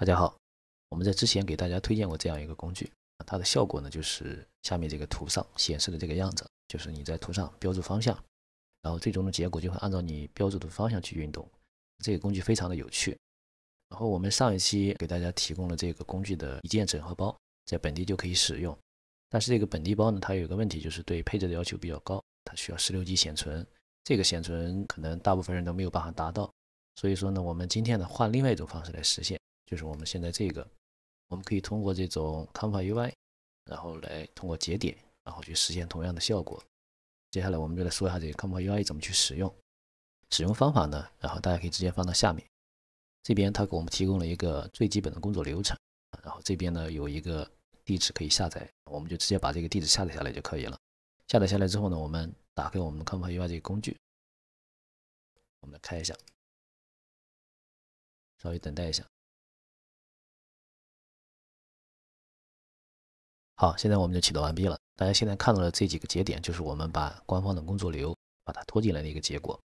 大家好，我们在之前给大家推荐过这样一个工具，它的效果呢就是下面这个图上显示的这个样子，就是你在图上标注方向，然后最终的结果就会按照你标注的方向去运动。这个工具非常的有趣。然后我们上一期给大家提供了这个工具的一键整合包，在本地就可以使用。但是这个本地包呢，它有一个问题，就是对配置的要求比较高，它需要十六 G 显存，这个显存可能大部分人都没有办法达到。所以说呢，我们今天呢换另外一种方式来实现。就是我们现在这个，我们可以通过这种 c o m f a u i 然后来通过节点，然后去实现同样的效果。接下来我们就来说一下这个 c o m f a u i 怎么去使用。使用方法呢？然后大家可以直接放到下面，这边它给我们提供了一个最基本的工作流程。然后这边呢有一个地址可以下载，我们就直接把这个地址下载下来就可以了。下载下来之后呢，我们打开我们 c o m f a u i 这个工具，我们来开一下，稍微等待一下。好，现在我们就启动完毕了。大家现在看到的这几个节点，就是我们把官方的工作流把它拖进来的一个结果。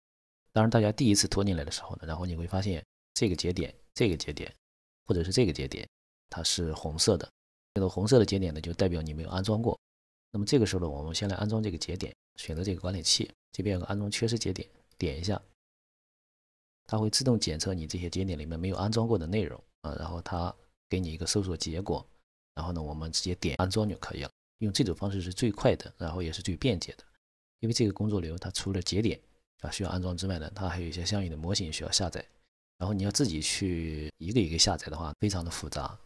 当然，大家第一次拖进来的时候呢，然后你会发现这个节点、这个节点或者是这个节点，它是红色的。这个红色的节点呢，就代表你没有安装过。那么这个时候呢，我们先来安装这个节点，选择这个管理器，这边有个安装缺失节点，点一下，它会自动检测你这些节点里面没有安装过的内容啊，然后它给你一个搜索结果。然后呢，我们直接点安装就可以了。用这种方式是最快的，然后也是最便捷的。因为这个工作流它除了节点啊需要安装之外呢，它还有一些相应的模型需要下载。然后你要自己去一个一个下载的话，非常的复杂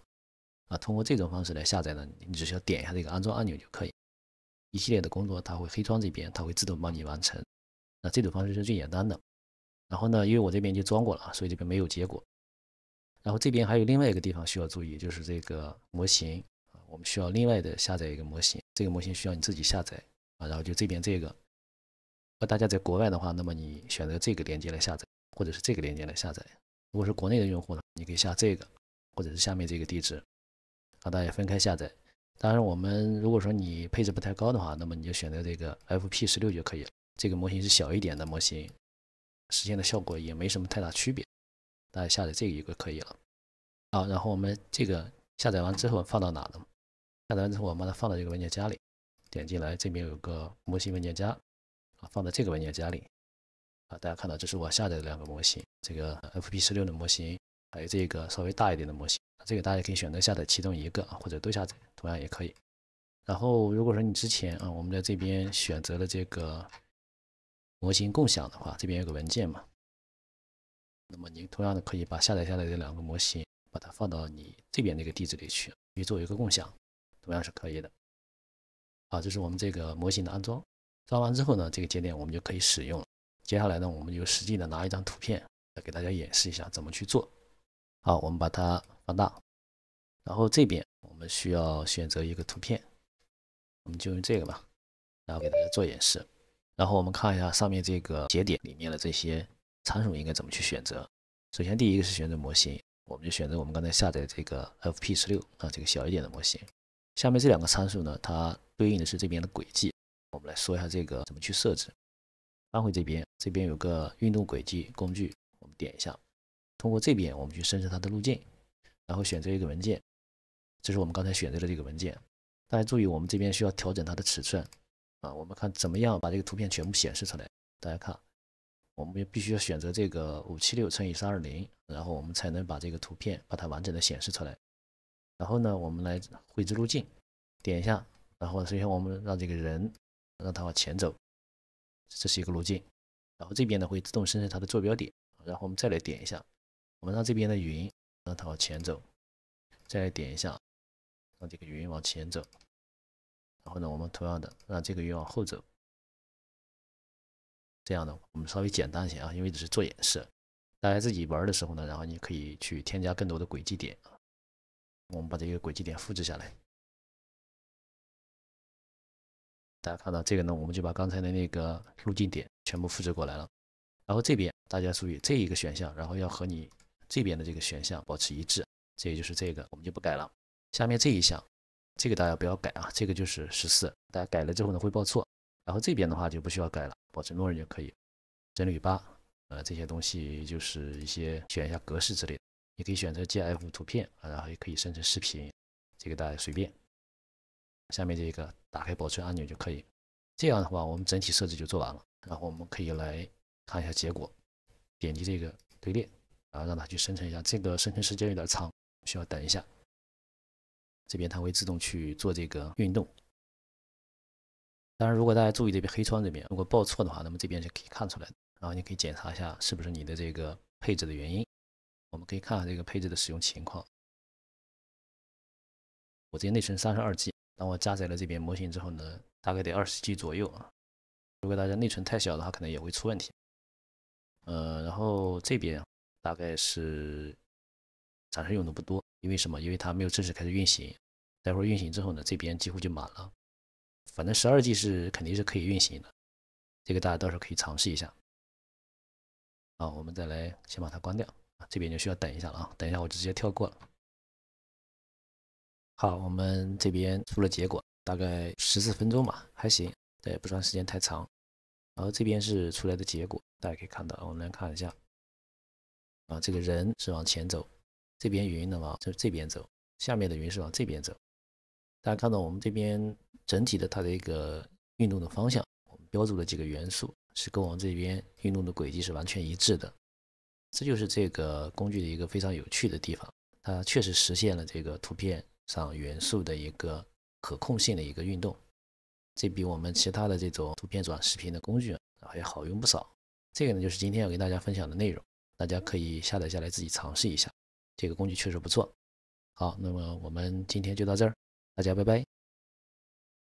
啊。通过这种方式来下载呢，你只需要点一下这个安装按钮就可以，一系列的工作它会黑窗这边它会自动帮你完成。那这种方式是最简单的。然后呢，因为我这边已经装过了啊，所以这边没有结果。然后这边还有另外一个地方需要注意，就是这个模型啊，我们需要另外的下载一个模型，这个模型需要你自己下载啊。然后就这边这个，那大家在国外的话，那么你选择这个链接来下载，或者是这个链接来下载。如果是国内的用户呢，你可以下这个，或者是下面这个地址，让大家分开下载。当然，我们如果说你配置不太高的话，那么你就选择这个 FP 十六就可以，这个模型是小一点的模型，实现的效果也没什么太大区别。大家下载这一个可以了，啊，然后我们这个下载完之后放到哪呢？下载完之后，我们把它放到这个文件夹里，点进来这边有个模型文件夹，啊，放在这个文件夹里，啊，大家看到这是我下载的两个模型，这个 FP 十六的模型，还有这个稍微大一点的模型，这个大家可以选择下载其中一个，或者都下载，同样也可以。然后如果说你之前啊，我们在这边选择了这个模型共享的话，这边有个文件嘛。那么您同样的可以把下载下来的两个模型，把它放到你这边那个地址里去，去做一个共享，同样是可以的。啊，这是我们这个模型的安装，装完之后呢，这个节点我们就可以使用了。接下来呢，我们就实际的拿一张图片来给大家演示一下怎么去做。好，我们把它放大，然后这边我们需要选择一个图片，我们就用这个吧，然后给大家做演示。然后我们看一下上面这个节点里面的这些。参数应该怎么去选择？首先，第一个是选择模型，我们就选择我们刚才下载这个 FP 十六啊，这个小一点的模型。下面这两个参数呢，它对应的是这边的轨迹。我们来说一下这个怎么去设置。翻回这边，这边有个运动轨迹工具，我们点一下。通过这边我们去生成它的路径，然后选择一个文件，这是我们刚才选择的这个文件。大家注意，我们这边需要调整它的尺寸啊。我们看怎么样把这个图片全部显示出来。大家看。我们也必须要选择这个五七六乘以三二零，然后我们才能把这个图片把它完整的显示出来。然后呢，我们来绘制路径，点一下。然后首先我们让这个人让它往前走，这是一个路径。然后这边呢会自动生成它的坐标点。然后我们再来点一下，我们让这边的云让它往前走，再来点一下，让这个云往前走。然后呢，我们同样的让这个云往后走。这样的，我们稍微简单一些啊，因为只是做演示。大家自己玩的时候呢，然后你可以去添加更多的轨迹点啊。我们把这个轨迹点复制下来。大家看到这个呢，我们就把刚才的那个路径点全部复制过来了。然后这边大家注意这一个选项，然后要和你这边的这个选项保持一致。这也就是这个，我们就不改了。下面这一项，这个大家不要改啊，这个就是十四。大家改了之后呢，会报错。然后这边的话就不需要改了，保持默认就可以。帧率八，呃，这些东西就是一些选一下格式之类的，你可以选择 i f 图片啊，然后也可以生成视频，这个大家随便。下面这个打开保存按钮就可以。这样的话，我们整体设置就做完了。然后我们可以来看一下结果，点击这个队列，然后让它去生成一下。这个生成时间有点长，需要等一下。这边它会自动去做这个运动。当然，如果大家注意这边黑窗这边，如果报错的话，那么这边是可以看出来的，然后你可以检查一下是不是你的这个配置的原因。我们可以看看这个配置的使用情况。我这边内存三十二 G，当我加载了这边模型之后呢，大概得二十 G 左右啊。如果大家内存太小的话，可能也会出问题。呃，然后这边大概是暂时用的不多，因为什么？因为它没有正式开始运行，待会儿运行之后呢，这边几乎就满了。反正十二 G 是肯定是可以运行的，这个大家到时候可以尝试一下。啊，我们再来先把它关掉啊，这边就需要等一下了啊，等一下我直接跳过了。好，我们这边出了结果，大概十四分钟吧，还行，也不算时间太长。然后这边是出来的结果，大家可以看到，我们来看一下。啊，这个人是往前走，这边云的往就这边走，下面的云是往这边走。大家看到我们这边。整体的它的一个运动的方向，我们标注的几个元素是跟我们这边运动的轨迹是完全一致的。这就是这个工具的一个非常有趣的地方，它确实实现了这个图片上元素的一个可控性的一个运动。这比我们其他的这种图片转视频的工具还要好用不少。这个呢就是今天要给大家分享的内容，大家可以下载下来自己尝试一下。这个工具确实不错。好，那么我们今天就到这儿，大家拜拜。